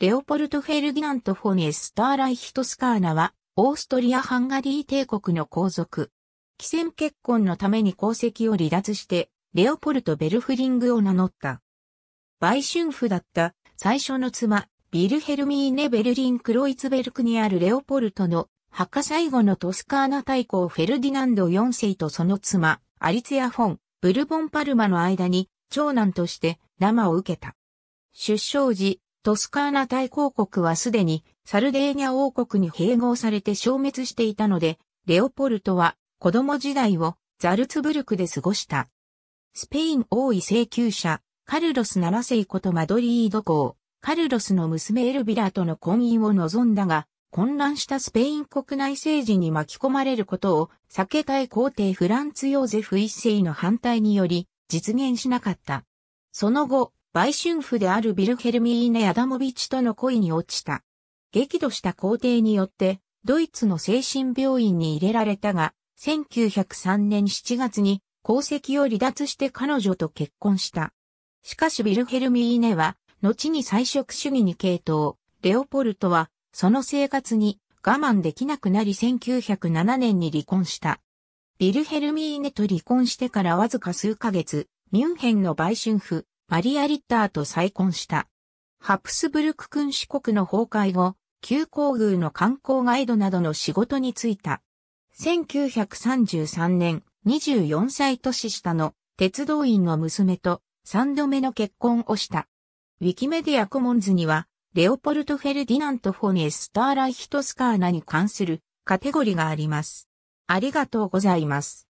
レオポルト・フェルディナント・フォン・エスター・ライヒトスカーナは、オーストリア・ハンガリー帝国の皇族。既戦結婚のために皇籍を離脱して、レオポルト・ベルフリングを名乗った。売春婦だった最初の妻、ビルヘルミーネ・ベルリン・クロイツベルクにあるレオポルトの墓最後のトスカーナ大公フェルディナンド4世とその妻、アリツヤ・フォン、ブルボン・パルマの間に長男として生を受けた。出生時、トスカーナ大公国はすでにサルデーニャ王国に併合されて消滅していたので、レオポルトは子供時代をザルツブルクで過ごした。スペイン王位請求者、カルロス7世ことマドリード公、カルロスの娘エルビラとの婚姻を望んだが、混乱したスペイン国内政治に巻き込まれることを避けたい皇帝フランツ・ヨーゼフ一世の反対により実現しなかった。その後、売春婦であるビルヘルミーネ・アダモビッチとの恋に落ちた。激怒した皇帝によって、ドイツの精神病院に入れられたが、1903年7月に功績を離脱して彼女と結婚した。しかしビルヘルミーネは、後に菜食主義に傾倒、レオポルトは、その生活に我慢できなくなり1907年に離婚した。ビルヘルミーネと離婚してからわずか数ヶ月、ミュンヘンの売春婦、マリア・リッターと再婚した。ハプスブルク君主国の崩壊後、旧皇宮の観光ガイドなどの仕事に就いた。1933年、24歳年下の鉄道員の娘と3度目の結婚をした。ウィキメディアコモンズには、レオポルト・フェルディナント・フォニエ・スターライヒトスカーナに関するカテゴリがあります。ありがとうございます。